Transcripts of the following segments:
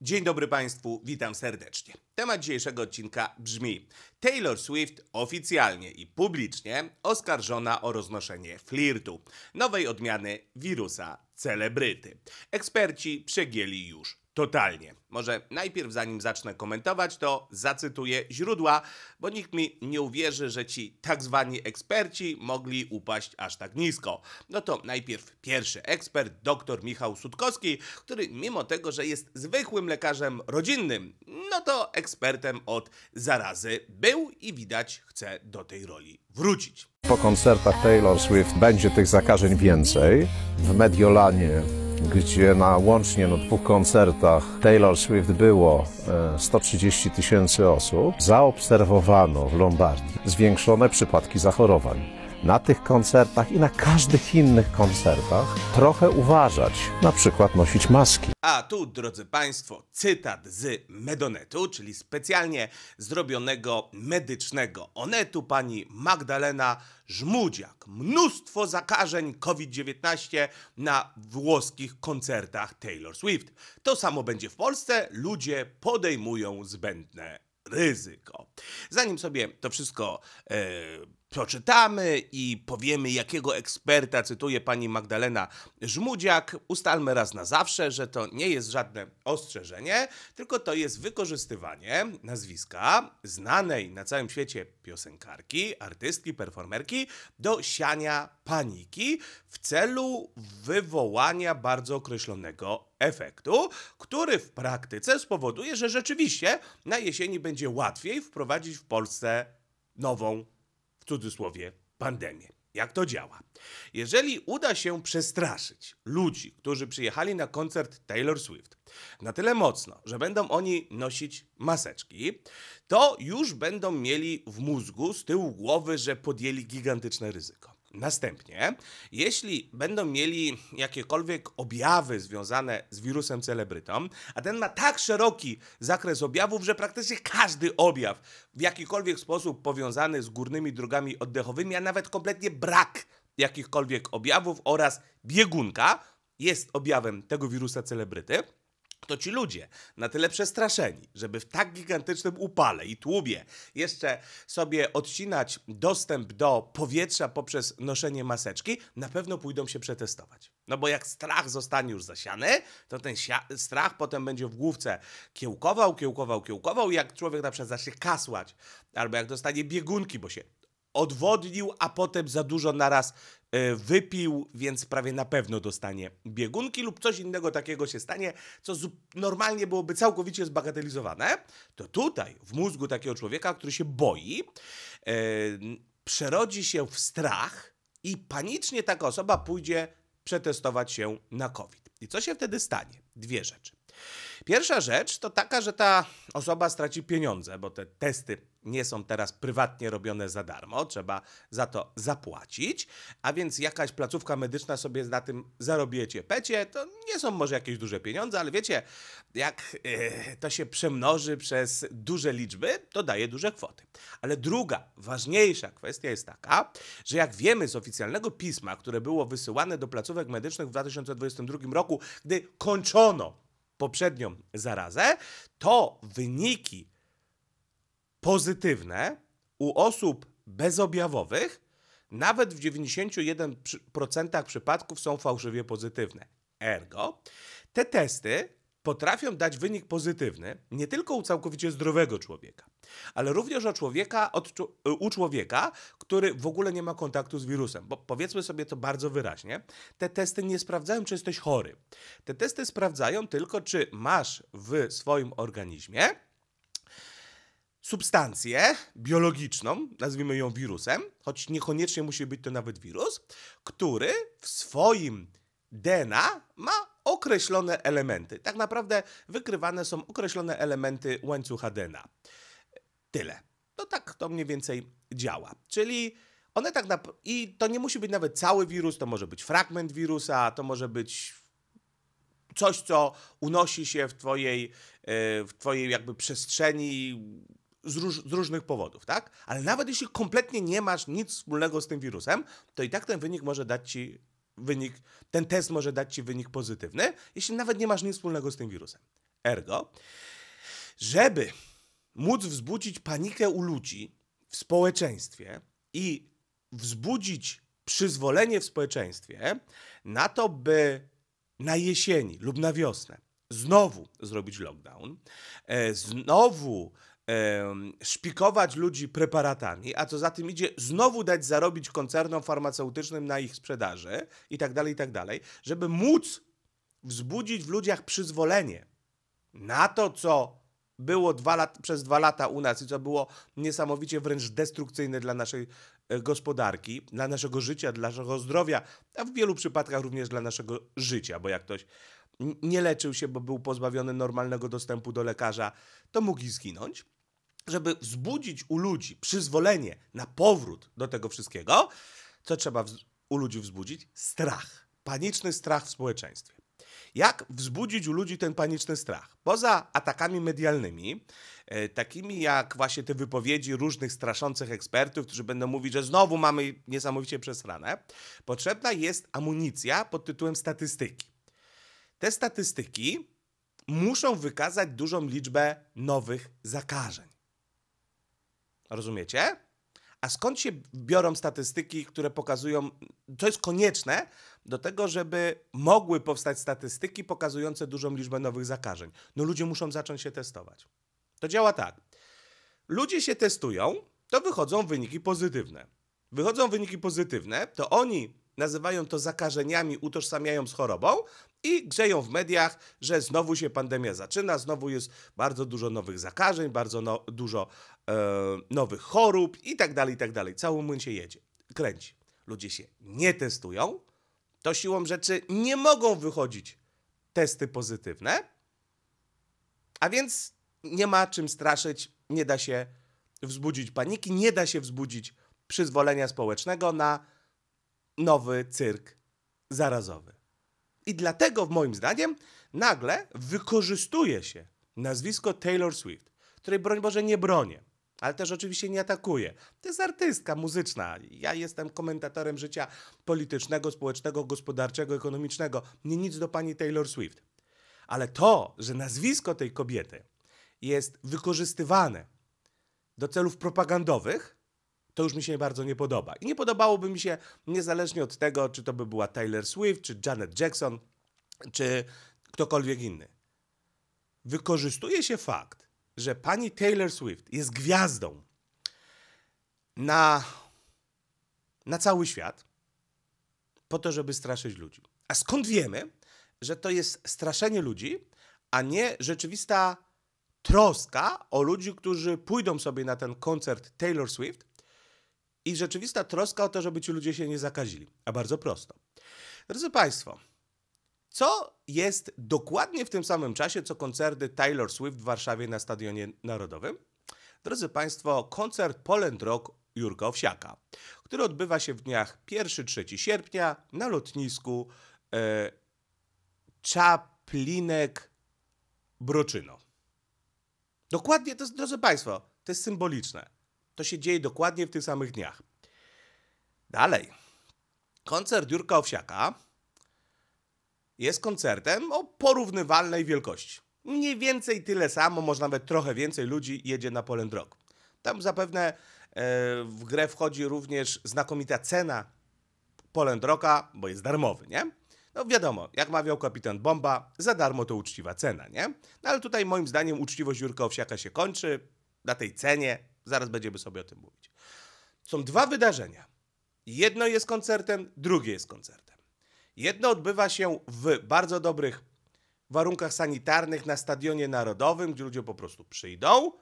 Dzień dobry Państwu, witam serdecznie. Temat dzisiejszego odcinka brzmi: Taylor Swift oficjalnie i publicznie oskarżona o roznoszenie flirtu, nowej odmiany wirusa celebryty. Eksperci przegięli już totalnie. Może najpierw, zanim zacznę komentować, to zacytuję źródła, bo nikt mi nie uwierzy, że ci tak zwani eksperci mogli upaść aż tak nisko. No to najpierw pierwszy ekspert, dr Michał Sutkowski, który mimo tego, że jest zwykłym lekarzem rodzinnym, no to ekspertem od zarazy był i widać chce do tej roli wrócić. Po koncertach Taylor Swift będzie tych zakażeń więcej. W Mediolanie gdzie na łącznie na dwóch koncertach Taylor Swift było 130 e, tysięcy osób, zaobserwowano w Lombardii zwiększone przypadki zachorowań na tych koncertach i na każdych innych koncertach trochę uważać, na przykład nosić maski. A tu, drodzy Państwo, cytat z Medonetu, czyli specjalnie zrobionego medycznego onetu pani Magdalena Żmudziak. Mnóstwo zakażeń COVID-19 na włoskich koncertach Taylor Swift. To samo będzie w Polsce, ludzie podejmują zbędne ryzyko. Zanim sobie to wszystko e, przeczytamy i powiemy, jakiego eksperta cytuje pani Magdalena Żmudziak. Ustalmy raz na zawsze, że to nie jest żadne ostrzeżenie, tylko to jest wykorzystywanie nazwiska znanej na całym świecie piosenkarki, artystki, performerki do siania paniki w celu wywołania bardzo określonego efektu, który w praktyce spowoduje, że rzeczywiście na jesieni będzie łatwiej wprowadzić w Polsce nową cudzysłowie pandemię. Jak to działa? Jeżeli uda się przestraszyć ludzi, którzy przyjechali na koncert Taylor Swift na tyle mocno, że będą oni nosić maseczki, to już będą mieli w mózgu z tyłu głowy, że podjęli gigantyczne ryzyko. Następnie, jeśli będą mieli jakiekolwiek objawy związane z wirusem celebrytą, a ten ma tak szeroki zakres objawów, że praktycznie każdy objaw w jakikolwiek sposób powiązany z górnymi drogami oddechowymi, a nawet kompletnie brak jakichkolwiek objawów oraz biegunka jest objawem tego wirusa celebryty, to ci ludzie na tyle przestraszeni, żeby w tak gigantycznym upale i tłubie jeszcze sobie odcinać dostęp do powietrza poprzez noszenie maseczki, na pewno pójdą się przetestować. No bo jak strach zostanie już zasiany, to ten strach potem będzie w główce kiełkował, kiełkował, kiełkował. I jak człowiek na przykład zacznie kasłać, albo jak dostanie biegunki, bo się odwodnił, a potem za dużo naraz e, wypił, więc prawie na pewno dostanie biegunki lub coś innego takiego się stanie, co normalnie byłoby całkowicie zbagatelizowane, to tutaj w mózgu takiego człowieka, który się boi, e, przerodzi się w strach i panicznie taka osoba pójdzie przetestować się na COVID. I co się wtedy stanie? Dwie rzeczy. Pierwsza rzecz to taka, że ta osoba straci pieniądze, bo te testy nie są teraz prywatnie robione za darmo, trzeba za to zapłacić, a więc jakaś placówka medyczna sobie na tym zarobiecie pecie, to nie są może jakieś duże pieniądze, ale wiecie, jak yy, to się przemnoży przez duże liczby, to daje duże kwoty. Ale druga, ważniejsza kwestia jest taka, że jak wiemy z oficjalnego pisma, które było wysyłane do placówek medycznych w 2022 roku, gdy kończono poprzednią zarazę, to wyniki pozytywne u osób bezobjawowych nawet w 91% przypadków są fałszywie pozytywne. Ergo, te testy potrafią dać wynik pozytywny nie tylko u całkowicie zdrowego człowieka, ale również u człowieka, od, u człowieka, który w ogóle nie ma kontaktu z wirusem. Bo powiedzmy sobie to bardzo wyraźnie, te testy nie sprawdzają, czy jesteś chory. Te testy sprawdzają tylko, czy masz w swoim organizmie substancję biologiczną, nazwijmy ją wirusem, choć niekoniecznie musi być to nawet wirus, który w swoim DNA ma określone elementy. Tak naprawdę wykrywane są określone elementy łańcucha DNA. Tyle. To tak to mniej więcej działa. Czyli one tak na... I to nie musi być nawet cały wirus, to może być fragment wirusa, to może być coś, co unosi się w twojej, e, w twojej jakby przestrzeni z, róż, z, różnych powodów, tak? Ale nawet jeśli kompletnie nie masz nic wspólnego z tym wirusem, to i tak ten wynik może dać ci wynik, ten test może dać ci wynik pozytywny, jeśli nawet nie masz nic wspólnego z tym wirusem. Ergo, żeby móc wzbudzić panikę u ludzi w społeczeństwie i wzbudzić przyzwolenie w społeczeństwie na to, by na jesieni lub na wiosnę znowu zrobić lockdown, e, znowu szpikować ludzi preparatami, a co za tym idzie, znowu dać zarobić koncernom farmaceutycznym na ich sprzedaży i tak dalej, i tak dalej, żeby móc wzbudzić w ludziach przyzwolenie na to, co było dwa lat, przez dwa lata u nas i co było niesamowicie wręcz destrukcyjne dla naszej e, gospodarki, dla naszego życia, dla naszego zdrowia, a w wielu przypadkach również dla naszego życia, bo jak ktoś nie leczył się, bo był pozbawiony normalnego dostępu do lekarza, to mógł zginąć żeby wzbudzić u ludzi przyzwolenie na powrót do tego wszystkiego, co trzeba u ludzi wzbudzić? Strach. Paniczny strach w społeczeństwie. Jak wzbudzić u ludzi ten paniczny strach? Poza atakami medialnymi, e, takimi jak właśnie te wypowiedzi różnych straszących ekspertów, którzy będą mówić, że znowu mamy niesamowicie przesrane, potrzebna jest amunicja pod tytułem statystyki. Te statystyki muszą wykazać dużą liczbę nowych zakażeń. Rozumiecie? A skąd się biorą statystyki, które pokazują, co jest konieczne do tego, żeby mogły powstać statystyki pokazujące dużą liczbę nowych zakażeń? No ludzie muszą zacząć się testować. To działa tak. Ludzie się testują, to wychodzą wyniki pozytywne. Wychodzą wyniki pozytywne, to oni nazywają to zakażeniami, utożsamiają z chorobą i grzeją w mediach, że znowu się pandemia zaczyna, znowu jest bardzo dużo nowych zakażeń, bardzo no, dużo e, nowych chorób i tak dalej, i tak dalej. Cały młyn się jedzie, kręci. Ludzie się nie testują, to siłą rzeczy nie mogą wychodzić testy pozytywne, a więc nie ma czym straszyć, nie da się wzbudzić paniki, nie da się wzbudzić przyzwolenia społecznego na nowy cyrk zarazowy. I dlatego, moim zdaniem, nagle wykorzystuje się nazwisko Taylor Swift, której broń Boże nie bronię, ale też oczywiście nie atakuje. To jest artystka muzyczna. Ja jestem komentatorem życia politycznego, społecznego, gospodarczego, ekonomicznego. Nie nic do pani Taylor Swift. Ale to, że nazwisko tej kobiety jest wykorzystywane do celów propagandowych, to już mi się bardzo nie podoba. I nie podobałoby mi się niezależnie od tego, czy to by była Taylor Swift, czy Janet Jackson, czy ktokolwiek inny. Wykorzystuje się fakt, że pani Taylor Swift jest gwiazdą na, na cały świat po to, żeby straszyć ludzi. A skąd wiemy, że to jest straszenie ludzi, a nie rzeczywista troska o ludzi, którzy pójdą sobie na ten koncert Taylor Swift i rzeczywista troska o to, żeby ci ludzie się nie zakazili. A bardzo prosto. Drodzy Państwo, co jest dokładnie w tym samym czasie, co koncerty Taylor Swift w Warszawie na Stadionie Narodowym? Drodzy Państwo, koncert Poland Rock Jurka Owsiaka, który odbywa się w dniach 1-3 sierpnia na lotnisku e, Czaplinek Broczyno. Dokładnie to, drodzy Państwo, to jest symboliczne. To się dzieje dokładnie w tych samych dniach. Dalej. Koncert Jurka Owsiaka jest koncertem o porównywalnej wielkości. Mniej więcej tyle samo, może nawet trochę więcej ludzi jedzie na Poland Tam zapewne e, w grę wchodzi również znakomita cena Poland bo jest darmowy, nie? No wiadomo, jak mawiał kapitan Bomba, za darmo to uczciwa cena, nie? No ale tutaj moim zdaniem uczciwość Jurka Owsiaka się kończy. Na tej cenie Zaraz będziemy sobie o tym mówić. Są dwa wydarzenia. Jedno jest koncertem, drugie jest koncertem. Jedno odbywa się w bardzo dobrych warunkach sanitarnych na stadionie narodowym, gdzie ludzie po prostu przyjdą,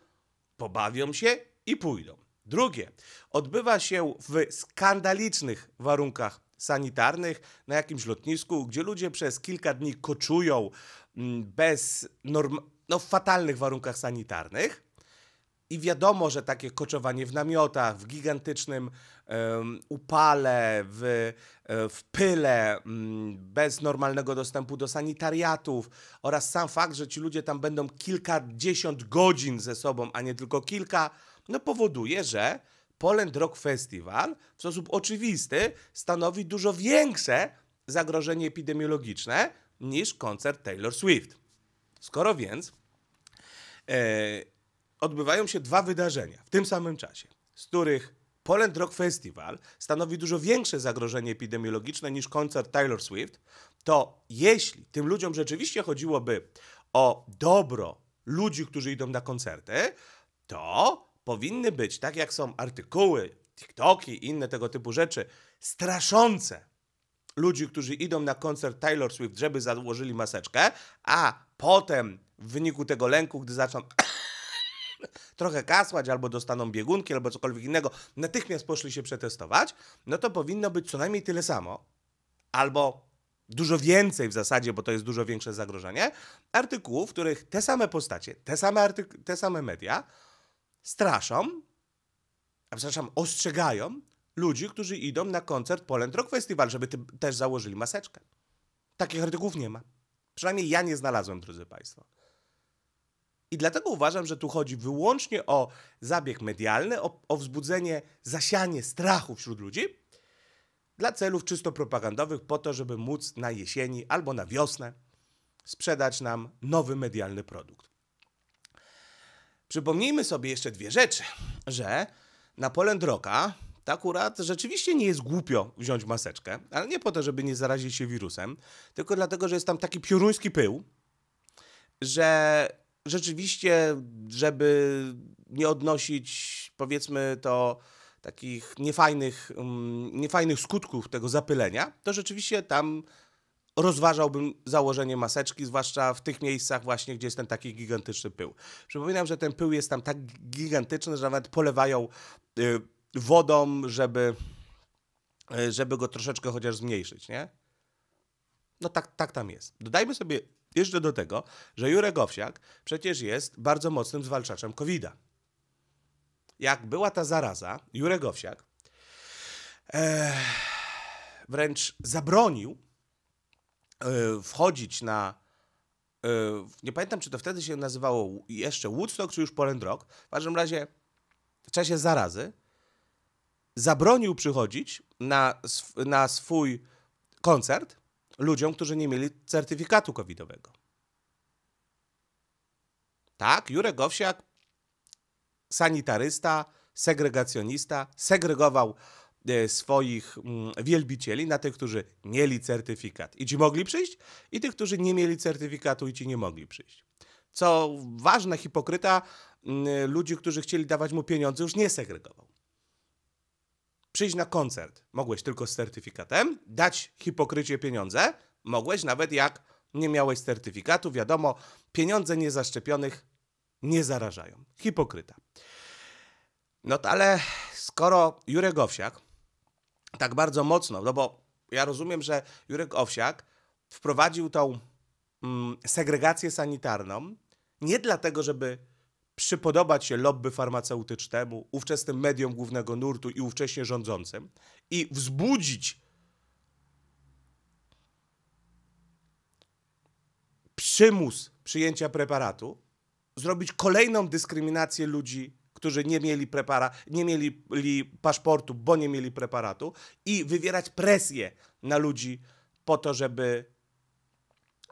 pobawią się i pójdą. Drugie odbywa się w skandalicznych warunkach sanitarnych na jakimś lotnisku, gdzie ludzie przez kilka dni koczują mm, bez norm... no, w fatalnych warunkach sanitarnych. I wiadomo, że takie koczowanie w namiotach, w gigantycznym um, upale, w, e, w pyle, um, bez normalnego dostępu do sanitariatów oraz sam fakt, że ci ludzie tam będą kilkadziesiąt godzin ze sobą, a nie tylko kilka, no powoduje, że Poland Rock Festival w sposób oczywisty stanowi dużo większe zagrożenie epidemiologiczne niż koncert Taylor Swift. Skoro więc yy, odbywają się dwa wydarzenia w tym samym czasie, z których Poland Rock Festival stanowi dużo większe zagrożenie epidemiologiczne niż koncert Taylor Swift, to jeśli tym ludziom rzeczywiście chodziłoby o dobro ludzi, którzy idą na koncerty, to powinny być, tak jak są artykuły, TikToki i inne tego typu rzeczy, straszące ludzi, którzy idą na koncert Taylor Swift, żeby założyli maseczkę, a potem w wyniku tego lęku, gdy zaczną trochę kasłać, albo dostaną biegunki, albo cokolwiek innego, natychmiast poszli się przetestować, no to powinno być co najmniej tyle samo, albo dużo więcej w zasadzie, bo to jest dużo większe zagrożenie, artykułów, w których te same postacie, te same, artyku- te same media straszą, a przepraszam, ostrzegają ludzi, którzy idą na koncert Poland Rock Festival, żeby ty- też założyli maseczkę. Takich artykułów nie ma. Przynajmniej ja nie znalazłem, drodzy Państwo. I dlatego uważam, że tu chodzi wyłącznie o zabieg medialny, o, o wzbudzenie, zasianie strachu wśród ludzi dla celów czysto propagandowych, po to, żeby móc na jesieni albo na wiosnę sprzedać nam nowy medialny produkt. Przypomnijmy sobie jeszcze dwie rzeczy, że na Poland Rocka akurat rzeczywiście nie jest głupio wziąć maseczkę, ale nie po to, żeby nie zarazić się wirusem, tylko dlatego, że jest tam taki pioruński pył, że rzeczywiście, żeby nie odnosić, powiedzmy to, takich niefajnych, mm, niefajnych skutków tego zapylenia, to rzeczywiście tam rozważałbym założenie maseczki, zwłaszcza w tych miejscach właśnie, gdzie jest ten taki gigantyczny pył. Przypominam, że ten pył jest tam tak gigantyczny, że nawet polewają y, wodą, żeby, y, żeby go troszeczkę chociaż zmniejszyć, nie? No tak, tak tam jest. Dodajmy sobie jeszcze do tego, że Jurek Owsiak przecież jest bardzo mocnym zwalczaczem COVID-a. Jak była ta zaraza, Jurek Owsiak e, wręcz zabronił e, wchodzić na e, nie pamiętam, czy to wtedy się nazywało jeszcze Woodstock, czy już Poland Rock. W każdym razie w czasie zarazy zabronił przychodzić na, sw na swój koncert ludziom, którzy nie mieli certyfikatu covidowego. Tak, Jurek Owsiak, sanitarysta, segregacjonista, segregował e, swoich mm, wielbicieli na tych, którzy mieli certyfikat i ci mogli przyjść, i tych, którzy nie mieli certyfikatu i ci nie mogli przyjść. Co ważne, hipokryta mm, e, ludzi, którzy chcieli dawać mu pieniądze, już nie segregował przyjść na koncert mogłeś tylko z certyfikatem, dać hipokrycie pieniądze, mogłeś nawet jak nie miałeś certyfikatu, wiadomo, pieniądze niezaszczepionych nie zarażają. Hipokryta. No to ale skoro Jurek Owsiak tak bardzo mocno, no bo ja rozumiem, że Jurek Owsiak wprowadził tą mm, segregację sanitarną nie dlatego, żeby przypodobać się lobby farmaceutycznemu, ówczesnym mediom głównego nurtu i ówcześnie rządzącym i wzbudzić przymus przyjęcia preparatu, zrobić kolejną dyskryminację ludzi, którzy nie mieli prepara, nie mieli li, paszportu, bo nie mieli preparatu i wywierać presję na ludzi po to, żeby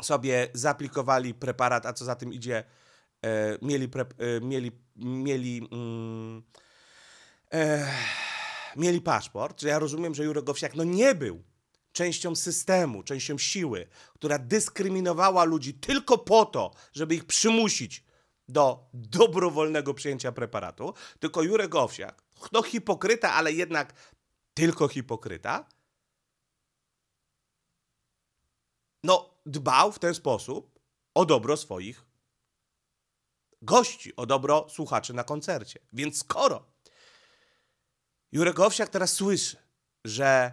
sobie zaplikowali preparat, a co za tym idzie, e, mieli, e, mieli, mieli, mm, e, mieli paszport, że ja rozumiem, że Jurek Owsiak no nie był częścią systemu, częścią siły, która dyskryminowała ludzi tylko po to, żeby ich przymusić do dobrowolnego przyjęcia preparatu, tylko Jurek Owsiak, no hipokryta, ale jednak tylko hipokryta, no dbał w ten sposób o dobro swoich gości, o dobro słuchaczy na koncercie. Więc skoro Jurek Owsiak teraz słyszy, że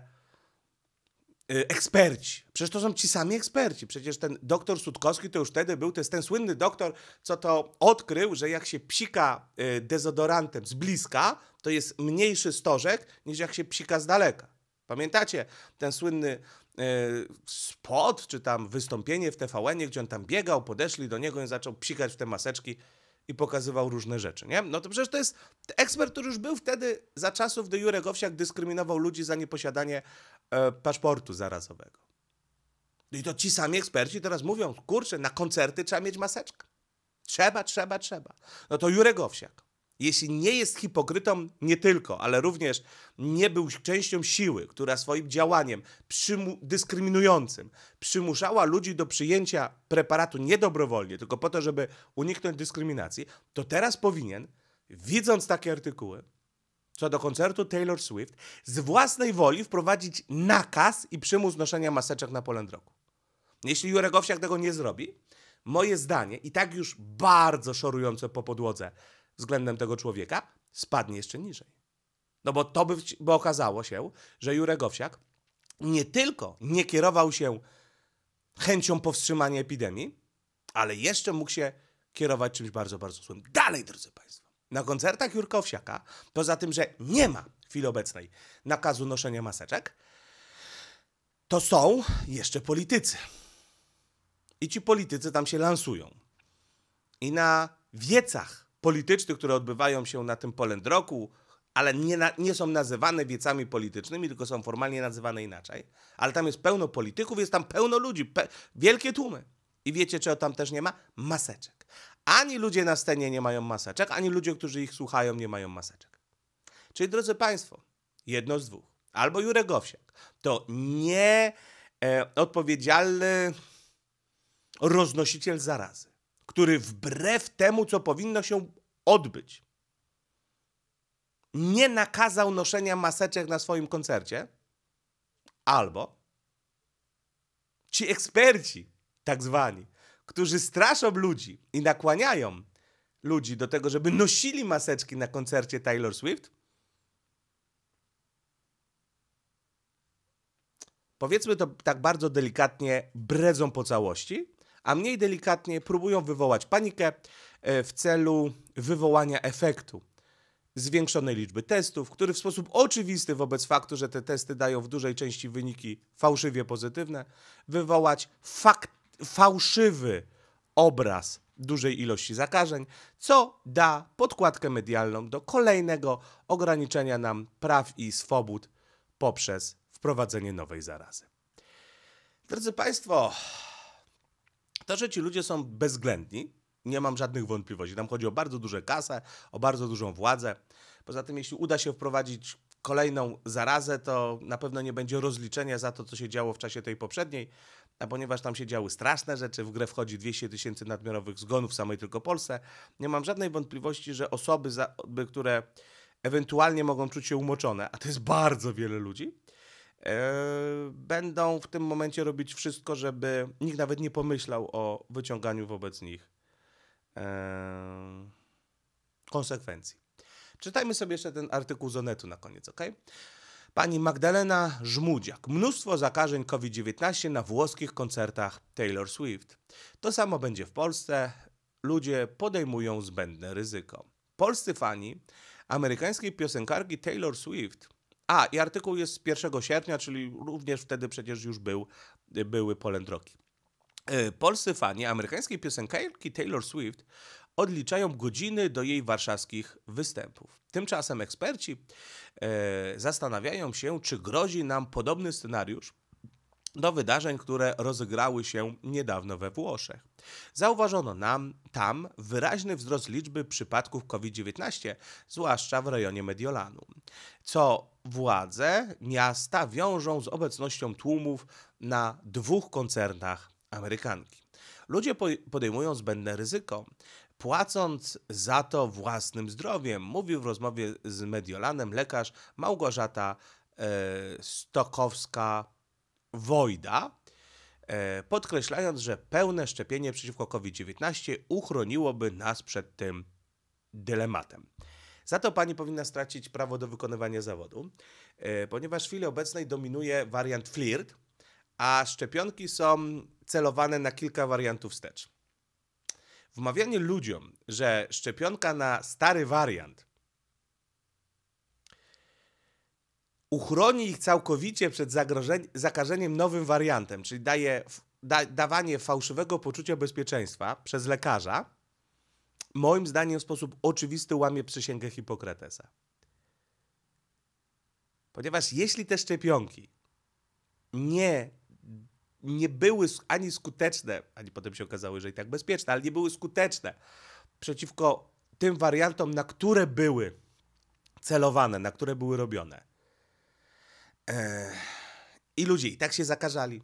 y, eksperci. Przecież to są ci sami eksperci. Przecież ten doktor Sutkowski to już wtedy był, to jest ten słynny doktor, co to odkrył, że jak się psika y, dezodorantem z bliska, to jest mniejszy stożek niż jak się psika z daleka. Pamiętacie ten słynny E, spot, czy tam wystąpienie w tvn gdzie on tam biegał, podeszli do niego i zaczął psikać w te maseczki i pokazywał różne rzeczy, nie? No to przecież to jest ekspert, który już był wtedy za czasów, gdy Jurek Owsiak dyskryminował ludzi za nieposiadanie e, paszportu zarazowego. No I to ci sami eksperci teraz mówią, kurczę, na koncerty trzeba mieć maseczkę. Trzeba, trzeba, trzeba. No to Jurek Owsiak. Jeśli nie jest hipokrytą nie tylko, ale również nie był częścią siły, która swoim działaniem przymu dyskryminującym przymuszała ludzi do przyjęcia preparatu niedobrowolnie, tylko po to, żeby uniknąć dyskryminacji, to teraz powinien, widząc takie artykuły, co do koncertu Taylor Swift, z własnej woli wprowadzić nakaz i przymus noszenia maseczek na polędroku. Jeśli Jurek Owsiak tego nie zrobi, moje zdanie, i tak już bardzo szorujące po podłodze, względem tego człowieka, spadnie jeszcze niżej. No bo to by, bo okazało się, że Jurek Owsiak nie tylko nie kierował się chęcią powstrzymania epidemii, ale jeszcze mógł się kierować czymś bardzo, bardzo złym. Dalej, drodzy Państwo, na koncertach Jurka Owsiaka, poza tym, że nie ma w chwili obecnej nakazu noszenia maseczek, to są jeszcze politycy. I ci politycy tam się lansują. I na wiecach politycznych, które odbywają się na tym polędroku, ale nie, na, nie, są nazywane wiecami politycznymi, tylko są formalnie nazywane inaczej. Ale tam jest pełno polityków, jest tam pełno ludzi, pe wielkie tłumy. I wiecie, czego tam też nie ma? Maseczek. Ani ludzie na scenie nie mają maseczek, ani ludzie, którzy ich słuchają, nie mają maseczek. Czyli, drodzy Państwo, jedno z dwóch. Albo Jurek Owsiak. To nie e, odpowiedzialny roznosiciel zarazy który wbrew temu, co powinno się odbyć, nie nakazał noszenia maseczek na swoim koncercie, albo ci eksperci, tak zwani, którzy straszą ludzi i nakłaniają ludzi do tego, żeby nosili maseczki na koncercie Taylor Swift, powiedzmy to tak bardzo delikatnie, bredzą po całości a mniej delikatnie próbują wywołać panikę e, w celu wywołania efektu zwiększonej liczby testów, który w sposób oczywisty wobec faktu, że te testy dają w dużej części wyniki fałszywie pozytywne, wywołać fakt, fałszywy obraz dużej ilości zakażeń, co da podkładkę medialną do kolejnego ograniczenia nam praw i swobód poprzez wprowadzenie nowej zarazy. Drodzy Państwo, to, że ci ludzie są bezwzględni, nie mam żadnych wątpliwości. Tam chodzi o bardzo duże kasę, o bardzo dużą władzę. Poza tym, jeśli uda się wprowadzić kolejną zarazę, to na pewno nie będzie rozliczenia za to, co się działo w czasie tej poprzedniej, a ponieważ tam się działy straszne rzeczy, w grę wchodzi 200 tysięcy nadmiarowych zgonów w samej tylko Polsce, nie mam żadnej wątpliwości, że osoby, które ewentualnie mogą czuć się umoczone, a to jest bardzo wiele ludzi, Yy, będą w tym momencie robić wszystko, żeby nikt nawet nie pomyślał o wyciąganiu wobec nich yy, konsekwencji. Czytajmy sobie jeszcze ten artykuł z Onetu na koniec, ok? Pani Magdalena Żmudziak. Mnóstwo zakażeń COVID-19 na włoskich koncertach Taylor Swift. To samo będzie w Polsce. Ludzie podejmują zbędne ryzyko. Polscy fani amerykańskiej piosenkarki Taylor Swift a, i artykuł jest z 1 sierpnia, czyli również wtedy przecież już był, y, były polędroki. Y, polscy fani amerykańskiej piosenkarki Taylor Swift odliczają godziny do jej warszawskich występów. Tymczasem eksperci e, zastanawiają się, czy grozi nam podobny scenariusz do wydarzeń, które rozegrały się niedawno we Włoszech. Zauważono nam tam wyraźny wzrost liczby przypadków COVID-19, zwłaszcza w rejonie Mediolanu, co władze miasta wiążą z obecnością tłumów na dwóch koncernach Amerykanki. Ludzie podejmują zbędne ryzyko, płacąc za to własnym zdrowiem, mówił w rozmowie z Mediolanem lekarz Małgorzata e, Stokowska Wojda, e, podkreślając, że pełne szczepienie przeciwko COVID-19 uchroniłoby nas przed tym dylematem. Za to pani powinna stracić prawo do wykonywania zawodu, e, ponieważ w chwili obecnej dominuje wariant flirt, a szczepionki są celowane na kilka wariantów wstecz. Wmawianie ludziom, że szczepionka na stary wariant uchroni ich całkowicie przed zakażeniem nowym wariantem, czyli daje da, dawanie fałszywego poczucia bezpieczeństwa przez lekarza, moim zdaniem w sposób oczywisty łamie przysięgę Hipokratesa. Ponieważ jeśli te szczepionki nie, nie były ani skuteczne, ani potem się okazało, że i tak bezpieczne, ale nie były skuteczne przeciwko tym wariantom, na które były celowane, na które były robione, E, I ludzie i tak się zakażali,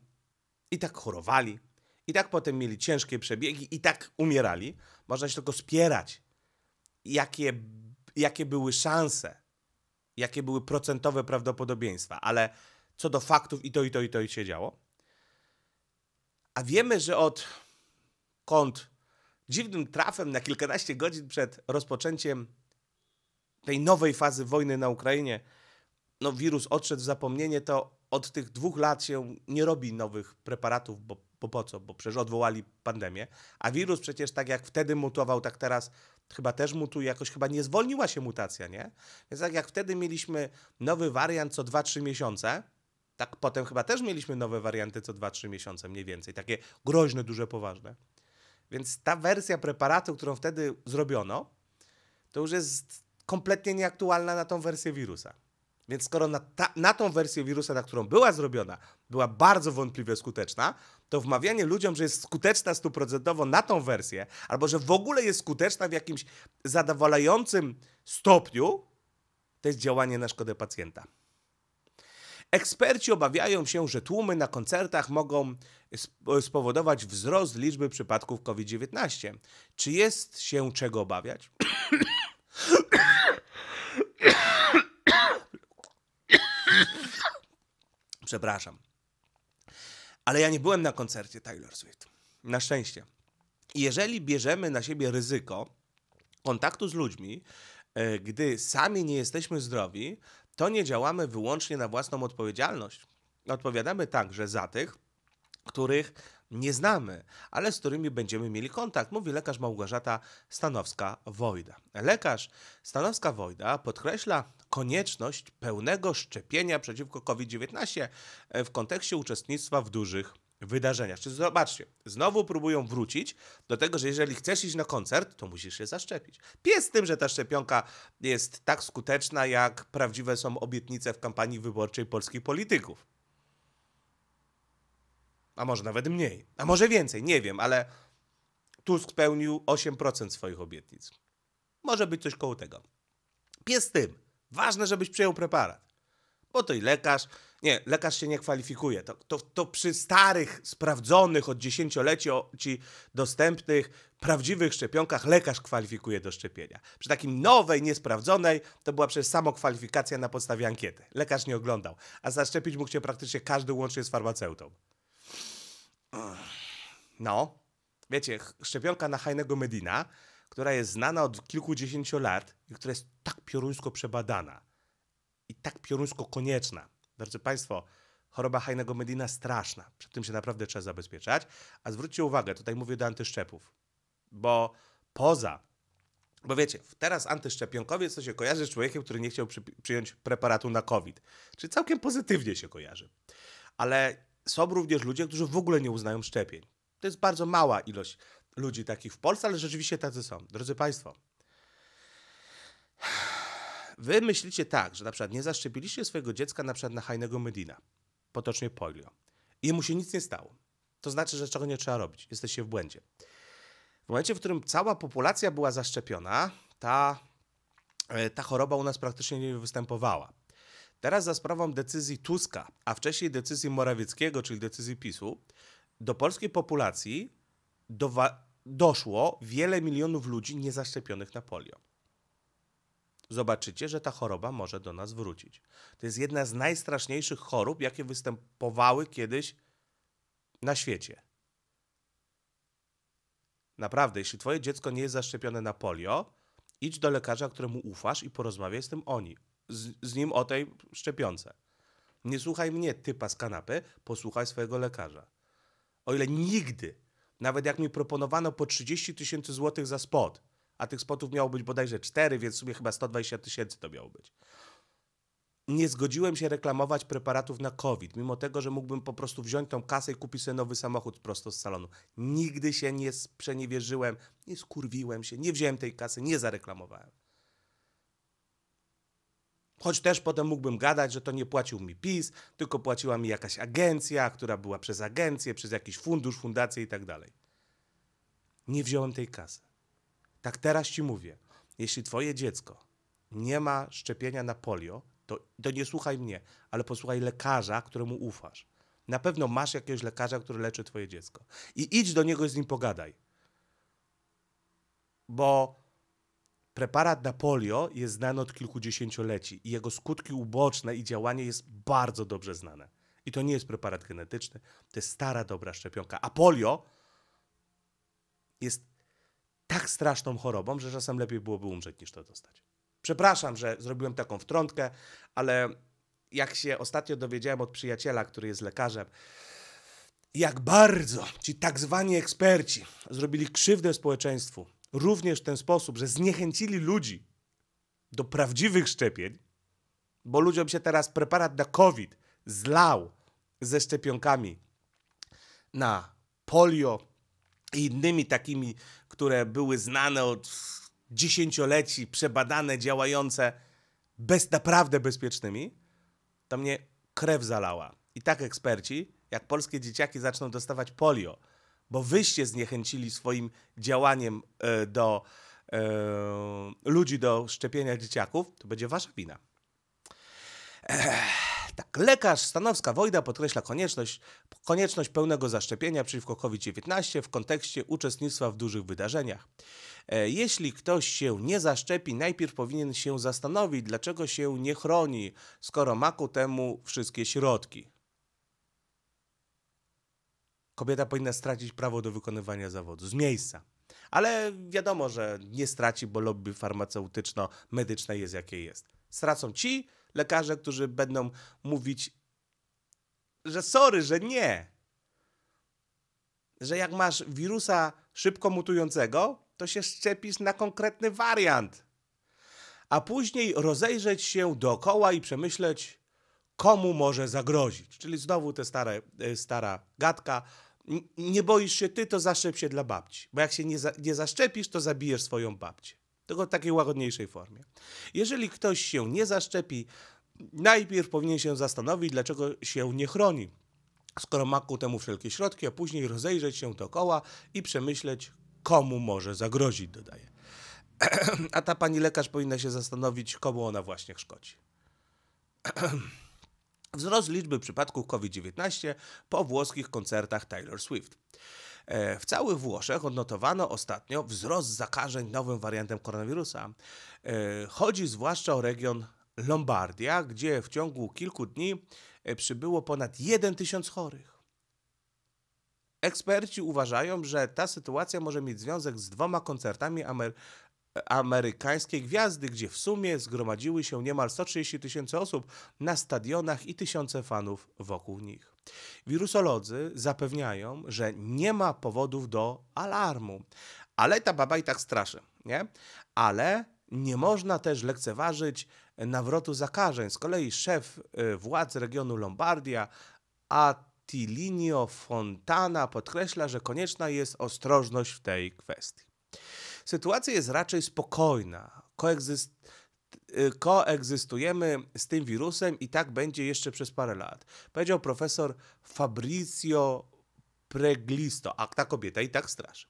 i tak chorowali, i tak potem mieli ciężkie przebiegi, i tak umierali. Można się tylko spierać, jakie, jakie były szanse, jakie były procentowe prawdopodobieństwa, ale co do faktów i to, i to, i to i się działo. A wiemy, że od kąt dziwnym trafem na kilkanaście godzin przed rozpoczęciem tej nowej fazy wojny na Ukrainie no, wirus odszedł w zapomnienie, to od tych dwóch lat się nie robi nowych preparatów, bo, bo po co? Bo przecież odwołali pandemię. A wirus przecież tak jak wtedy mutował, tak teraz chyba też mutuje, jakoś chyba nie zwolniła się mutacja, nie? Więc tak jak wtedy mieliśmy nowy wariant co 2-3 miesiące, tak potem chyba też mieliśmy nowe warianty co 2-3 miesiące mniej więcej, takie groźne, duże, poważne. Więc ta wersja preparatu, którą wtedy zrobiono, to już jest kompletnie nieaktualna na tą wersję wirusa. Więc skoro na, ta, na tą wersję wirusa, na którą była zrobiona, była bardzo wątpliwie skuteczna, to wmawianie ludziom, że jest skuteczna stuprocentowo na tą wersję, albo że w ogóle jest skuteczna w jakimś zadowalającym stopniu, to jest działanie na szkodę pacjenta. Eksperci obawiają się, że tłumy na koncertach mogą spowodować wzrost liczby przypadków COVID-19. Czy jest się czego obawiać? Przepraszam. Ale ja nie byłem na koncercie Taylor Swift. Na szczęście. Jeżeli bierzemy na siebie ryzyko kontaktu z ludźmi, e, gdy sami nie jesteśmy zdrowi, to nie działamy wyłącznie na własną odpowiedzialność. Odpowiadamy także za tych, których nie znamy, ale z którymi będziemy mieli kontakt, mówi lekarz Małgorzata Stanowska-Wojda. Lekarz Stanowska-Wojda podkreśla konieczność pełnego szczepienia przeciwko COVID-19 w kontekście uczestnictwa w dużych wydarzeniach. Czyli zobaczcie, znowu próbują wrócić do tego, że jeżeli chcesz iść na koncert, to musisz się zaszczepić. Pies z tym, że ta szczepionka jest tak skuteczna, jak prawdziwe są obietnice w kampanii wyborczej polskich polityków a może nawet mniej, a może więcej, nie wiem, ale Tusk spełnił 8% swoich obietnic. Może być coś koło tego. Pies z tym. Ważne, żebyś przyjął preparat. Bo to i lekarz. Nie, lekarz się nie kwalifikuje. To, to, to przy starych, sprawdzonych od dziesięcioleci dostępnych, prawdziwych szczepionkach lekarz kwalifikuje do szczepienia. Przy takim nowej, niesprawdzonej, to była przez samokwalifikacja na podstawie ankiety. Lekarz nie oglądał, a zaszczepić mógł się praktycznie każdy łącznie z farmaceutą. No, wiecie, szczepionka na hajnego Medina, która jest znana od kilkudziesięciu lat i która jest tak pioruńsko przebadana i tak pioruńsko konieczna. Drodzy Państwo, choroba hajnego Medina straszna. Przed tym się naprawdę trzeba zabezpieczać. A zwróćcie uwagę, tutaj mówię do antyszczepów, bo poza bo wiecie, teraz antyszczepionkowiec to się kojarzy z człowiekiem, który nie chciał przy, przyjąć preparatu na COVID. Czyli całkiem pozytywnie się kojarzy. Ale są również ludzie, którzy w ogóle nie uznają szczepień. To jest bardzo mała ilość ludzi takich w Polsce, ale rzeczywiście tacy są. Drodzy Państwo, wy myślicie tak, że na przykład nie zaszczepiliście swojego dziecka na przykład na hajnego Medina, potocznie polio, i mu się nic nie stało. To znaczy, że czego nie trzeba robić. Jesteście w błędzie. W momencie, w którym cała populacja była zaszczepiona, ta, e, ta choroba u nas praktycznie nie występowała. Teraz za sprawą decyzji Tuska, a wcześniej decyzji Morawieckiego, czyli decyzji PiSu, do polskiej populacji doszło wiele milionów ludzi niezaszczepionych na polio. Zobaczycie, że ta choroba może do nas wrócić. To jest jedna z najstraszniejszych chorób, jakie występowały kiedyś na świecie. Naprawdę, jeśli twoje dziecko nie jest zaszczepione na polio, idź do lekarza, któremu ufasz i porozmawiaj z tym oni, z, z nim o tej szczepionce. Nie słuchaj mnie, typa z kanapy, posłuchaj swojego lekarza. O ile nigdy, nawet jak mi proponowano po 30 tysięcy złotych za spot, a tych spotów miało być bodajże 4, więc w sumie chyba 120 tysięcy to miało być. Nie zgodziłem się reklamować preparatów na COVID, mimo tego, że mógłbym po prostu wziąć tą kasę i kupić sobie nowy samochód prosto z salonu. Nigdy się nie sprzeniewierzyłem, nie skurwiłem się, nie wziąłem tej kasy, nie zareklamowałem. Choć też potem mógłbym gadać, że to nie płacił mi PiS, tylko płaciła mi jakaś agencja, która była przez agencję, przez jakiś fundusz, fundację i tak dalej. Nie wziąłem tej kasy. Tak teraz ci mówię, jeśli twoje dziecko nie ma szczepienia na polio, to, to nie słuchaj mnie, ale posłuchaj lekarza, któremu ufasz. Na pewno masz jakiegoś lekarza, który leczy twoje dziecko. I idź do niego i z nim pogadaj. Bo Preparat na polio jest znany od kilkudziesięcioleci i jego skutki uboczne i działanie jest bardzo dobrze znane. I to nie jest preparat genetyczny, to jest stara, dobra szczepionka. A polio jest tak straszną chorobą, że czasem lepiej byłoby umrzeć niż to dostać. Przepraszam, że zrobiłem taką wtrątkę, ale jak się ostatnio dowiedziałem od przyjaciela, który jest lekarzem, jak bardzo ci tak zwani eksperci zrobili krzywdę społeczeństwu, również w ten sposób, że zniechęcili ludzi do prawdziwych szczepień, bo ludziom się teraz preparat na COVID zlał ze szczepionkami na polio i innymi takimi, które były znane od dziesięcioleci, przebadane, działające, bez, naprawdę bezpiecznymi, to mnie krew zalała. I tak eksperci, jak polskie dzieciaki zaczną dostawać polio, bo wyście zniechęcili swoim działaniem e, do e, ludzi do szczepienia dzieciaków, to będzie wasza wina. Tak, lekarz Stanowska Wojda podkreśla konieczność, konieczność pełnego zaszczepienia przeciwko COVID-19 w kontekście uczestnictwa w dużych wydarzeniach. E, jeśli ktoś się nie zaszczepi, najpierw powinien się zastanowić, dlaczego się nie chroni, skoro ma ku temu wszystkie środki kobieta powinna stracić prawo do wykonywania zawodu z miejsca. Ale wiadomo, że nie straci, bo lobby farmaceutyczno-medyczne jest jakie jest. Stracą ci lekarze, którzy będą mówić, że sorry, że nie. Że jak masz wirusa szybko mutującego, to się szczepisz na konkretny wariant. A później rozejrzeć się dookoła i przemyśleć, komu może zagrozić. Czyli znowu te stare, e, stara gadka, nie boisz się ty, to zaszczep się dla babci. Bo jak się nie, za, nie zaszczepisz, to zabijesz swoją babcię. Tylko w takiej łagodniejszej formie. Jeżeli ktoś się nie zaszczepi, najpierw powinien się zastanowić, dlaczego się nie chroni. Skoro ma ku temu wszelkie środki, a później rozejrzeć się dookoła i przemyśleć, komu może zagrozić, dodaje. A ta pani lekarz powinna się zastanowić, komu ona właśnie szkodzi. Wzrost liczby przypadków COVID-19 po włoskich koncertach Taylor Swift. E, w całych Włoszech odnotowano ostatnio wzrost zakażeń nowym wariantem koronawirusa. E, chodzi zwłaszcza o region Lombardia, gdzie w ciągu kilku dni e, przybyło ponad 1 tysiąc chorych. Eksperci uważają, że ta sytuacja może mieć związek z dwoma koncertami amer Amerykańskie gwiazdy, gdzie w sumie zgromadziły się niemal 130 tysięcy osób na stadionach i tysiące fanów wokół nich. Wirusolodzy zapewniają, że nie ma powodów do alarmu, ale ta baba i tak straszy, nie? Ale nie można też lekceważyć nawrotu zakażeń. Z kolei szef y, władz regionu Lombardia, Attilinio Fontana, podkreśla, że konieczna jest ostrożność w tej kwestii sytuacja jest raczej spokojna. Koegzyst y, koegzystujemy z tym wirusem i tak będzie jeszcze przez parę lat. Powiedział profesor Fabrizio Preglisto, a ta kobieta i tak straszy.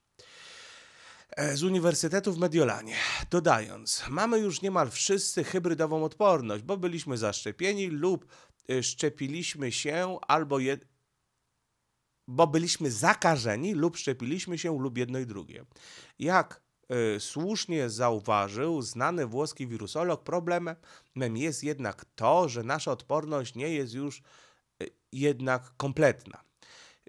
E, z Uniwersytetu w Mediolanie. Dodając, mamy już niemal wszyscy hybrydową odporność, bo byliśmy zaszczepieni lub y, szczepiliśmy się albo je, bo byliśmy zakażeni lub szczepiliśmy się lub jedno i drugie. Jak Y, słusznie zauważył znany włoski wirusolog, problemem jest jednak to, że nasza odporność nie jest już y, jednak kompletna.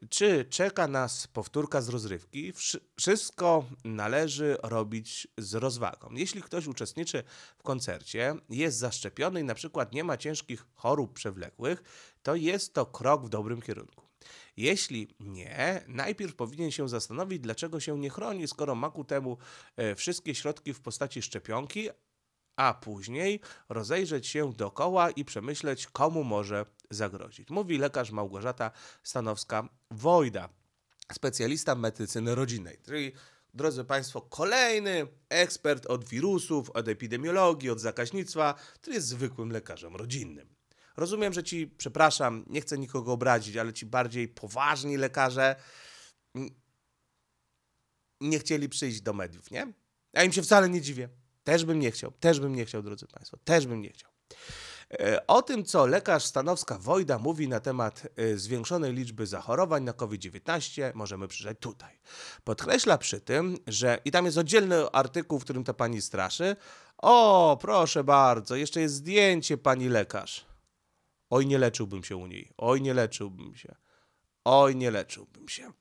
Czy czeka nas powtórka z rozrywki? Wszystko należy robić z rozwagą. Jeśli ktoś uczestniczy w koncercie, jest zaszczepiony i na przykład nie ma ciężkich chorób przewlekłych, to jest to krok w dobrym kierunku. Jeśli nie, najpierw powinien się zastanowić, dlaczego się nie chroni, skoro ma ku temu e, wszystkie środki w postaci szczepionki, a później rozejrzeć się dokoła i przemyśleć, komu może zagrozić. Mówi lekarz Małgorzata Stanowska-Wojda, specjalista medycyny rodzinnej. Czyli, drodzy Państwo, kolejny ekspert od wirusów, od epidemiologii, od zakaźnictwa, który jest zwykłym lekarzem rodzinnym. Rozumiem, że ci, przepraszam, nie chcę nikogo obrazić, ale ci bardziej poważni lekarze nie chcieli przyjść do mediów, nie? A im się wcale nie dziwię. Też bym nie chciał, też bym nie chciał, drodzy Państwo, też bym nie chciał. E, o tym, co lekarz Stanowska Wojda mówi na temat e, zwiększonej liczby zachorowań na COVID-19, możemy przyjrzeć tutaj. Podkreśla przy tym, że i tam jest oddzielny artykuł, w którym ta pani straszy. O, proszę bardzo, jeszcze jest zdjęcie pani lekarz. Oj, nie leczyłbym się u niej. Oj, nie leczyłbym się. Oj, nie leczyłbym się.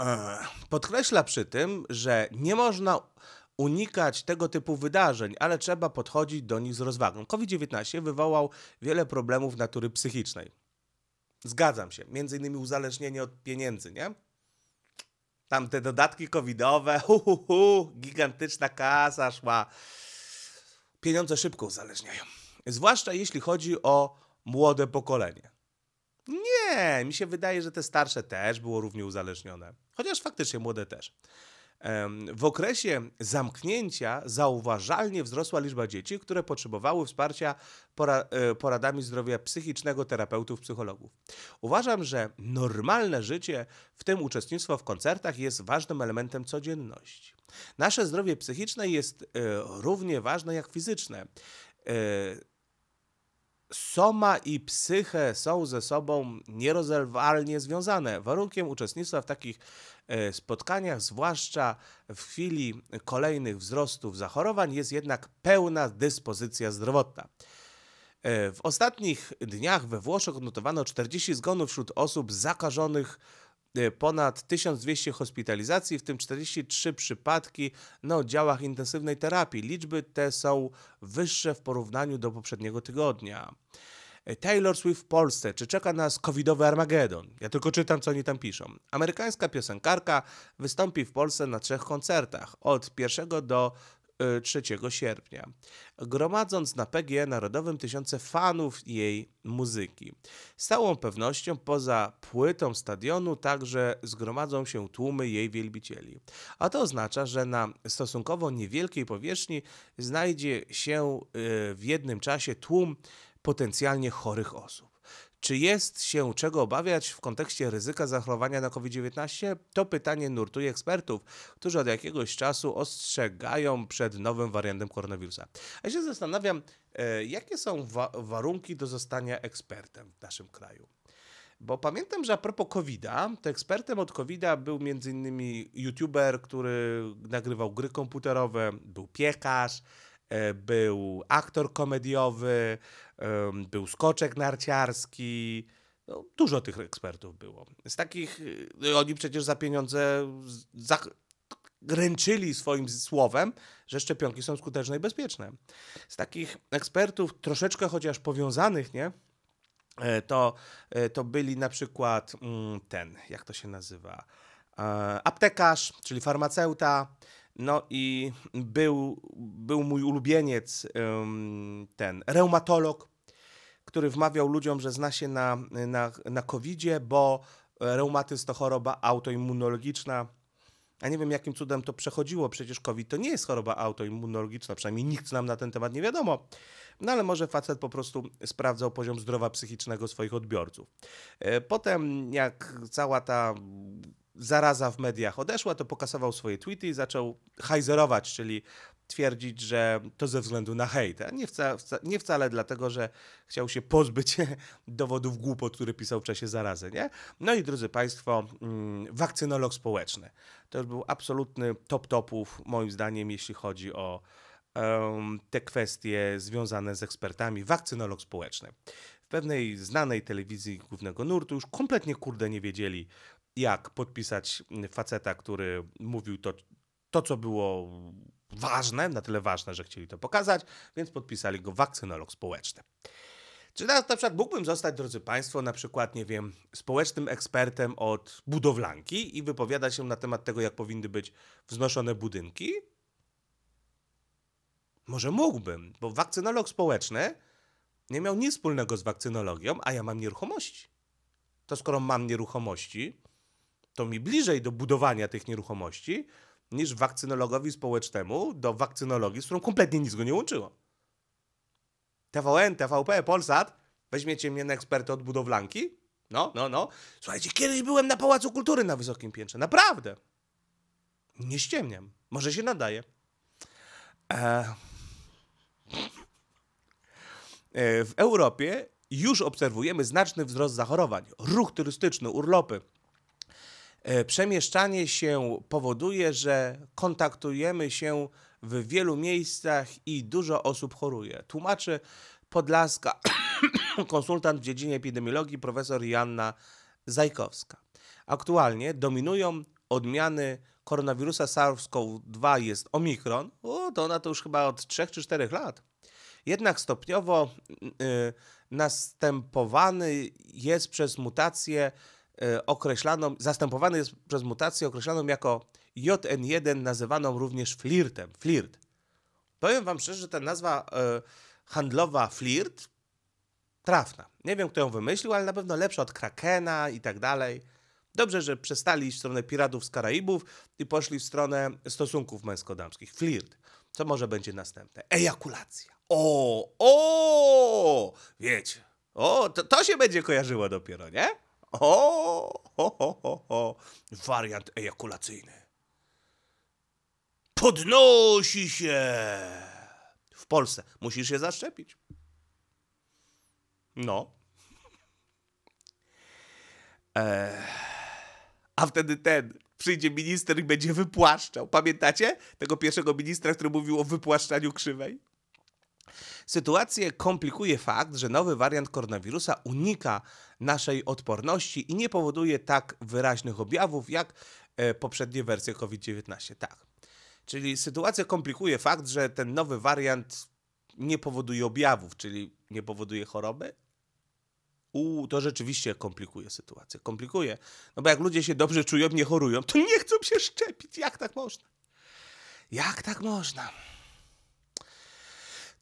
E, podkreśla przy tym, że nie można unikać tego typu wydarzeń, ale trzeba podchodzić do nich z rozwagą. COVID-19 wywołał wiele problemów natury psychicznej. Zgadzam się, między innymi uzależnienie od pieniędzy, nie? Tam te dodatki covidowe, hu, hu, hu, gigantyczna kasa szła. Pieniądze szybko uzależniają. Zwłaszcza jeśli chodzi o młode pokolenie. Nie, mi się wydaje, że te starsze też było równie uzależnione, chociaż faktycznie młode też. W okresie zamknięcia zauważalnie wzrosła liczba dzieci, które potrzebowały wsparcia e, poradami zdrowia psychicznego, terapeutów, psychologów. Uważam, że normalne życie, w tym uczestnictwo w koncertach, jest ważnym elementem codzienności. Nasze zdrowie psychiczne jest e, równie ważne jak fizyczne e, Soma i psyche są ze sobą nierozerwalnie związane. Warunkiem uczestnictwa w takich e, spotkaniach, zwłaszcza w chwili kolejnych wzrostów zachorowań, jest jednak pełna dyspozycja zdrowotna. E, w ostatnich dniach we Włoszech odnotowano 40 zgonów wśród osób zakażonych Y, ponad 1200 hospitalizacji, w tym 43 przypadki na oddziałach intensywnej terapii. Liczby te są wyższe w porównaniu do poprzedniego tygodnia. Y, Taylor Swift w Polsce. Czy czeka nas covidowy Armagedon? Ja tylko czytam, co oni tam piszą. Amerykańska piosenkarka wystąpi w Polsce na trzech koncertach od 1 do 3 sierpnia, gromadząc na PG Narodowym tysiące fanów jej muzyki. Z całą pewnością poza płytą stadionu także zgromadzą się tłumy jej wielbicieli. A to oznacza, że na stosunkowo niewielkiej powierzchni znajdzie się y, w jednym czasie tłum potencjalnie chorych osób. Czy jest się czego obawiać w kontekście ryzyka zachorowania na COVID-19? To pytanie nurtuje ekspertów, którzy od jakiegoś czasu ostrzegają przed nowym wariantem koronawirusa. A ja się zastanawiam, e, jakie są wa warunki do zostania ekspertem w naszym kraju? Bo pamiętam, że a propos COVID-a, to ekspertem od COVID-a był m.in. youtuber, który nagrywał gry komputerowe, był piekarz, e, był aktor komediowy, był skoczek narciarski. No, dużo tych ekspertów było. Z takich, y, oni przecież za pieniądze za, ręczyli swoim słowem, że szczepionki są skuteczne i bezpieczne. Z takich ekspertów, troszeczkę chociaż powiązanych, nie? E, to, e, to byli na przykład mm, ten, jak to się nazywa, e, aptekarz, czyli farmaceuta, no i był, był mój ulubieniec, ten reumatolog, który wmawiał ludziom, że zna się na, na, na COVID-zie, bo reumatyzm to choroba autoimmunologiczna. A nie wiem, jakim cudem to przechodziło. Przecież COVID to nie jest choroba autoimmunologiczna, przynajmniej nikt nam na ten temat nie wiadomo. No ale może facet po prostu sprawdzał poziom zdrowia psychicznego swoich odbiorców. E, potem, jak cała ta zaraza w mediach odeszła, to pokasował swoje tweety i zaczął hajzerować, czyli twierdzić, że to ze względu na hejt, a nie, wca, wca, nie wcale dlatego, że chciał się pozbyć dowodów głupot, które pisał w czasie zarazy, nie? No i drodzy Państwo, mm, wakcynolog społeczny. To już był absolutny top topów, moim zdaniem, jeśli chodzi o um, te kwestie związane z ekspertami, wakcynolog społeczny. W pewnej znanej telewizji głównego nurtu już kompletnie kurde nie wiedzieli, jak podpisać mm, faceta, który mówił to, to co było ważne, na tyle ważne, że chcieli to pokazać, więc podpisali go wakcynolog społeczny. Czy na, na przykład mógłbym zostać, drodzy Państwo, na przykład, nie wiem, społecznym ekspertem od budowlanki i wypowiadać się na temat tego, jak powinny być wznoszone budynki? Może mógłbym, bo wakcynolog społeczny nie miał nic wspólnego z wakcynologią, a ja mam nieruchomości. To skoro mam nieruchomości, to mi bliżej do budowania tych nieruchomości niż wakcynologowi społecznemu do wakcynologii, z którą kompletnie nic go nie łączyło. TVN, TVP, Polsat, weźmiecie mnie na ekspertę od budowlanki? No, no, no. Słuchajcie, kiedyś byłem na Pałacu Kultury na Wysokim Piętrze. Naprawdę. Nie ściemniam. Może się nadaje. Eee... W Europie już obserwujemy znaczny wzrost zachorowań. Ruch turystyczny, urlopy, E, przemieszczanie się powoduje, że kontaktujemy się w wielu miejscach i dużo osób choruje. Tłumaczy Podlaska konsultant w dziedzinie epidemiologii profesor Janna Zajkowska. Aktualnie dominują odmiany koronawirusa SARS-CoV-2 jest omikron. O, to ona to już chyba od 3 czy 4 lat. Jednak stopniowo y, następowany jest przez mutacje E, określaną, zastępowany jest przez mutację określaną jako JN1, nazywaną również flirtem. Flirt. Powiem wam szczerze, że ta nazwa e, handlowa flirt trafna. Nie wiem, kto ją wymyślił, ale na pewno lepsza od Krakena i tak dalej. Dobrze, że przestali iść w stronę piratów z Karaibów i poszli w stronę stosunków męsko-damskich. Flirt. Co może będzie następne? Ejakulacja. O, o, wiecie. O, to, to się będzie kojarzyło dopiero, nie? O, ho, ho, ho, ho. Wariant ejakulacyjny. Podnosi się. W Polsce musisz się zaszczepić. No. Eee. A wtedy ten przyjdzie minister i będzie wypłaszczał. Pamiętacie tego pierwszego ministra, który mówił o wypłaszczaniu krzywej? Sytuację komplikuje fakt, że nowy wariant koronawirusa unika naszej odporności i nie powoduje tak wyraźnych objawów jak e, poprzednie wersje COVID-19. Tak. Czyli sytuację komplikuje fakt, że ten nowy wariant nie powoduje objawów, czyli nie powoduje choroby, u, to rzeczywiście komplikuje sytuację. Komplikuje. No bo jak ludzie się dobrze czują, nie chorują, to nie chcą się szczepić. Jak tak można? Jak tak można?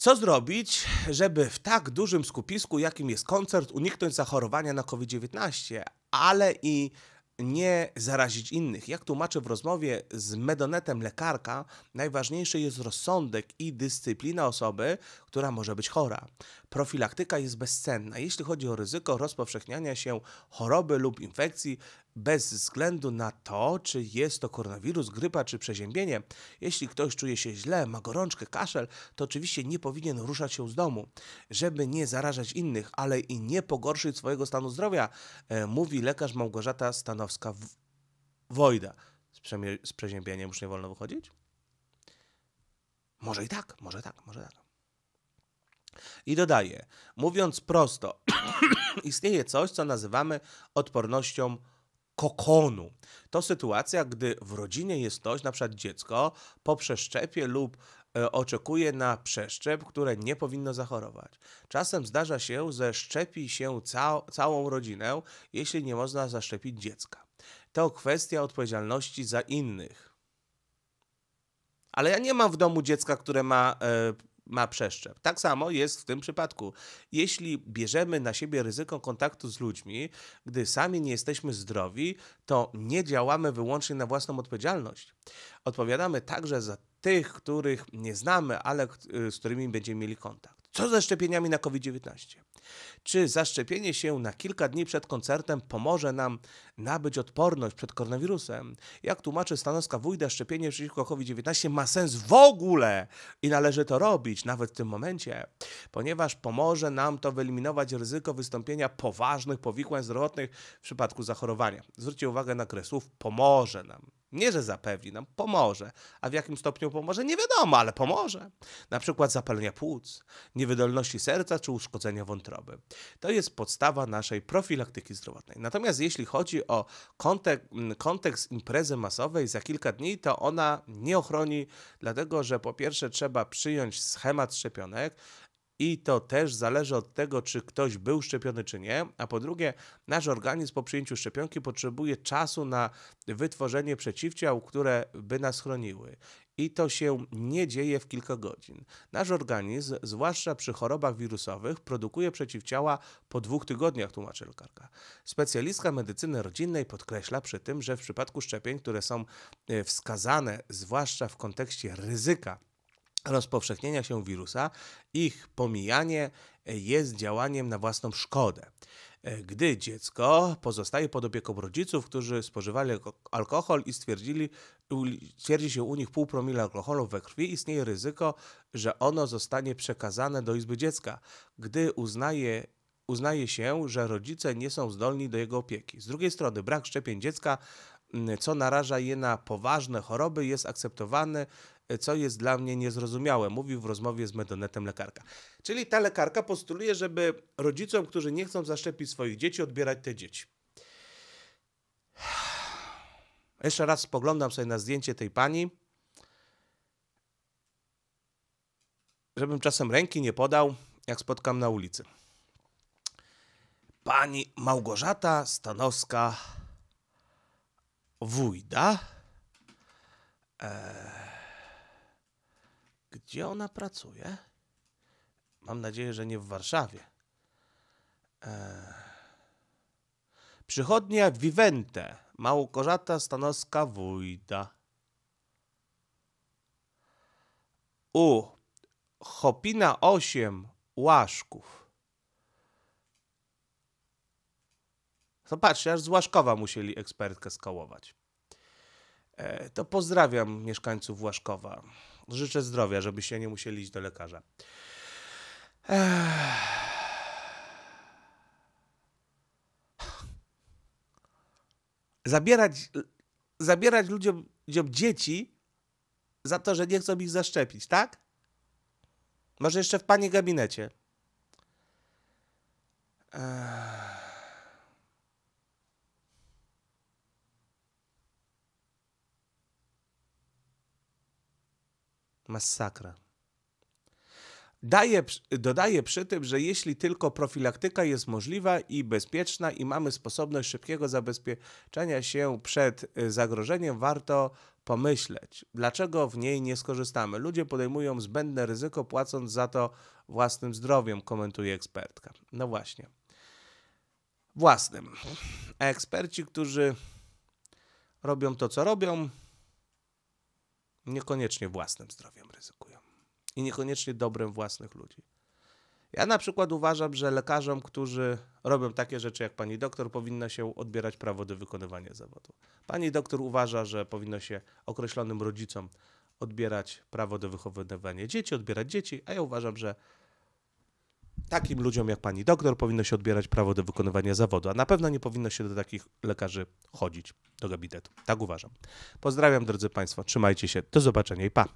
Co zrobić, żeby w tak dużym skupisku, jakim jest koncert, uniknąć zachorowania na COVID-19, ale i nie zarazić innych? Jak tłumaczę w rozmowie z Medonetem lekarka, najważniejszy jest rozsądek i dyscyplina osoby, która może być chora. Profilaktyka jest bezcenna, jeśli chodzi o ryzyko rozpowszechniania się choroby lub infekcji, bez względu na to, czy jest to koronawirus, grypa czy przeziębienie. Jeśli ktoś czuje się źle, ma gorączkę, kaszel, to oczywiście nie powinien ruszać się z domu, żeby nie zarażać innych, ale i nie pogorszyć swojego stanu zdrowia, e, mówi lekarz Małgorzata Stanowska-Wojda. Z, z przeziębieniem już nie wolno wychodzić? Może i tak, może tak, może tak. I dodaje, mówiąc prosto, istnieje coś, co nazywamy odpornością kokonu. To sytuacja, gdy w rodzinie jest ktoś, na przykład dziecko, po przeszczepie lub e, oczekuje na przeszczep, które nie powinno zachorować. Czasem zdarza się, że szczepi się całą rodzinę, jeśli nie można zaszczepić dziecka. To kwestia odpowiedzialności za innych. Ale ja nie mam w domu dziecka, które ma e, ma przeszczep. Tak samo jest w tym przypadku. Jeśli bierzemy na siebie ryzyko kontaktu z ludźmi, gdy sami nie jesteśmy zdrowi, to nie działamy wyłącznie na własną odpowiedzialność. Odpowiadamy także za tych, których nie znamy, ale y, z którymi będziemy mieli kontakt. Co ze szczepieniami na COVID-19? Czy zaszczepienie się na kilka dni przed koncertem pomoże nam nabyć odporność przed koronawirusem? Jak tłumaczy Stanowska Wójda, szczepienie przeciwko COVID-19 ma sens w ogóle i należy to robić, nawet w tym momencie, ponieważ pomoże nam to wyeliminować ryzyko wystąpienia poważnych powikłań zdrowotnych w przypadku zachorowania. Zwróćcie uwagę na kresów, pomoże nam. Nie, że zapewni nam, pomoże. A w jakim stopniu pomoże, nie wiadomo, ale pomoże. Na przykład zapalenia płuc, niewydolności serca czy uszkodzenia wątroby. To jest podstawa naszej profilaktyki zdrowotnej. Natomiast jeśli chodzi o kontek mm, kontekst imprezy masowej za kilka dni, to ona nie ochroni, dlatego że po pierwsze trzeba przyjąć schemat szczepionek, i to też zależy od tego, czy ktoś był szczepiony, czy nie. A po drugie, nasz organizm po przyjęciu szczepionki potrzebuje czasu na wytworzenie przeciwciał, które by nas chroniły. I to się nie dzieje w kilka godzin. Nasz organizm, zwłaszcza przy chorobach wirusowych, produkuje przeciwciała po dwóch tygodniach, tłumaczy lekarka. Specjalistka medycyny rodzinnej podkreśla przy tym, że w przypadku szczepień, które są e, wskazane, zwłaszcza w kontekście ryzyka rozpowszechnienia się wirusa, ich pomijanie e, jest działaniem na własną szkodę. E, gdy dziecko pozostaje pod opieką rodziców, którzy spożywali alkohol i stwierdzili, twierdzi się u nich pół promila alkoholu we krwi, istnieje ryzyko, że ono zostanie przekazane do izby dziecka. Gdy uznaje uznaje się, że rodzice nie są zdolni do jego opieki. Z drugiej strony, brak szczepień dziecka, co naraża je na poważne choroby, jest akceptowany co jest dla mnie niezrozumiałe, mówił w rozmowie z Medonetem lekarka. Czyli ta lekarka postuluje, żeby rodzicom, którzy nie chcą zaszczepić swoich dzieci, odbierać te dzieci. Jeszcze raz spoglądam sobie na zdjęcie tej pani. Żebym czasem ręki nie podał, jak spotkam na ulicy. Pani Małgorzata Stanowska Wójda. Eee gdzie ona pracuje? Mam nadzieję, że nie w Warszawie. Eee. Przychodnia Vivente, Małgorzata Stanowska Wójta. U. Chopina 8, Łaszków. Zobaczcie, aż z Łaszkowa musieli ekspertkę skołować. E, to pozdrawiam mieszkańców Łaszkowa. Życzę zdrowia, żebyście nie musieli iść do lekarza. zabierać, zabierać ludziom, ludziom, dzieci za to, że nie chcą ich zaszczepić, tak? Może jeszcze w pani gabinecie. Eee. masakra. Daje, dodaje przy tym, że jeśli tylko profilaktyka jest możliwa i bezpieczna i mamy sposobność szybkiego zabezpieczenia się przed y, zagrożeniem, warto pomyśleć, dlaczego w niej nie skorzystamy. Ludzie podejmują zbędne ryzyko, płacąc za to własnym zdrowiem, komentuje ekspertka. No właśnie. Własnym. A eksperci, którzy robią to, co robią, niekoniecznie własnym zdrowiem ryzykują i niekoniecznie dobrem własnych ludzi. Ja na przykład uważam, że lekarzom, którzy robią takie rzeczy jak pani doktor, powinno się odbierać prawo do wykonywania zawodu. Pani doktor uważa, że powinno się określonym rodzicom odbierać prawo do wychowywania dzieci, odbierać dzieci, a ja uważam, że takim ludziom jak pani doktor powinno się odbierać prawo do wykonywania zawodu, a na pewno nie powinno się do takich lekarzy chodzić do gabinetu. Tak uważam. Pozdrawiam drodzy Państwo, trzymajcie się, do zobaczenia i pa!